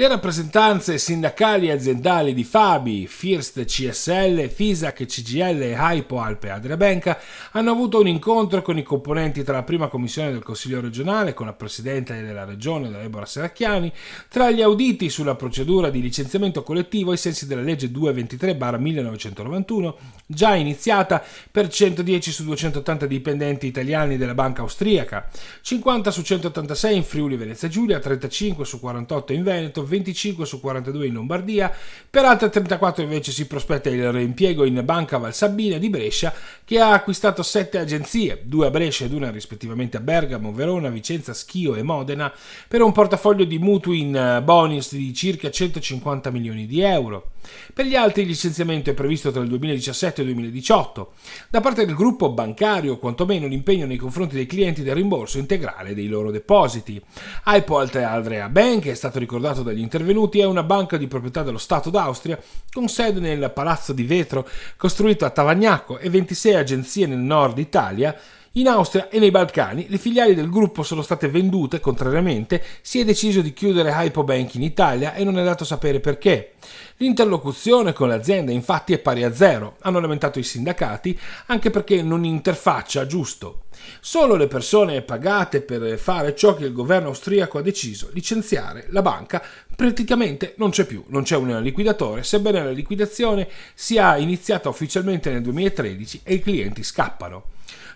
Le rappresentanze sindacali e aziendali di Fabi, First CSL, Fisac CGL e Hypo Alpe Adriabenca hanno avuto un incontro con i componenti tra la prima commissione del Consiglio regionale con la Presidente della Regione, Deborah Seracchiani, tra gli auditi sulla procedura di licenziamento collettivo ai sensi della legge 223-1991, già iniziata per 110 su 280 dipendenti italiani della banca austriaca, 50 su 186 in Friuli Venezia Giulia, 35 su 48 in Veneto, 25 su 42 in Lombardia, per altre 34 invece si prospetta il reimpiego in Banca Valsabbina di Brescia che ha acquistato 7 agenzie, 2 a Brescia ed una rispettivamente a Bergamo, Verona, Vicenza, Schio e Modena, per un portafoglio di mutui in eh, bonus di circa 150 milioni di euro. Per gli altri il licenziamento è previsto tra il 2017 e il 2018. Da parte del gruppo bancario, quantomeno l'impegno nei confronti dei clienti del rimborso integrale dei loro depositi. Aipo Altea Aldrea Bank è stato ricordato da dagli intervenuti è una banca di proprietà dello Stato d'Austria con sede nel Palazzo di Vetro costruito a Tavagnacco e 26 agenzie nel nord Italia in Austria e nei Balcani le filiali del gruppo sono state vendute, contrariamente si è deciso di chiudere Hypobank in Italia e non è dato sapere perché. L'interlocuzione con l'azienda infatti è pari a zero, hanno lamentato i sindacati, anche perché non interfaccia giusto. Solo le persone pagate per fare ciò che il governo austriaco ha deciso, licenziare la banca, praticamente non c'è più, non c'è un liquidatore, sebbene la liquidazione sia iniziata ufficialmente nel 2013 e i clienti scappano.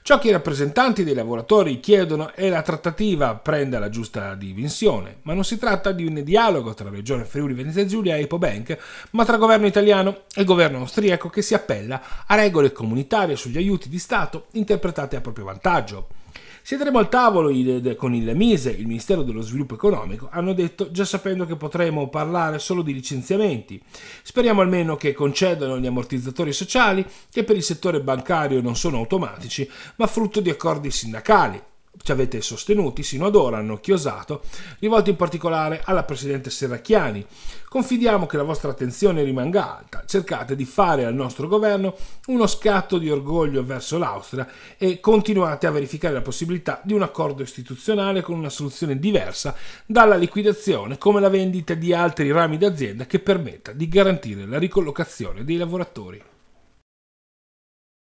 Ciò che i rappresentanti dei lavoratori chiedono è la trattativa prenda la giusta dimensione, ma non si tratta di un dialogo tra regione Friuli Venezia Giulia e Ipobank, ma tra governo italiano e governo austriaco che si appella a regole comunitarie sugli aiuti di Stato interpretate a proprio vantaggio. Siederemo al tavolo con il Mise, il Ministero dello Sviluppo Economico, hanno detto già sapendo che potremo parlare solo di licenziamenti. Speriamo almeno che concedano gli ammortizzatori sociali che per il settore bancario non sono automatici, ma frutto di accordi sindacali ci avete sostenuti sino ad ora, hanno chiosato, rivolto in particolare alla Presidente Serracchiani. Confidiamo che la vostra attenzione rimanga alta, cercate di fare al nostro governo uno scatto di orgoglio verso l'Austria e continuate a verificare la possibilità di un accordo istituzionale con una soluzione diversa dalla liquidazione come la vendita di altri rami d'azienda che permetta di garantire la ricollocazione dei lavoratori.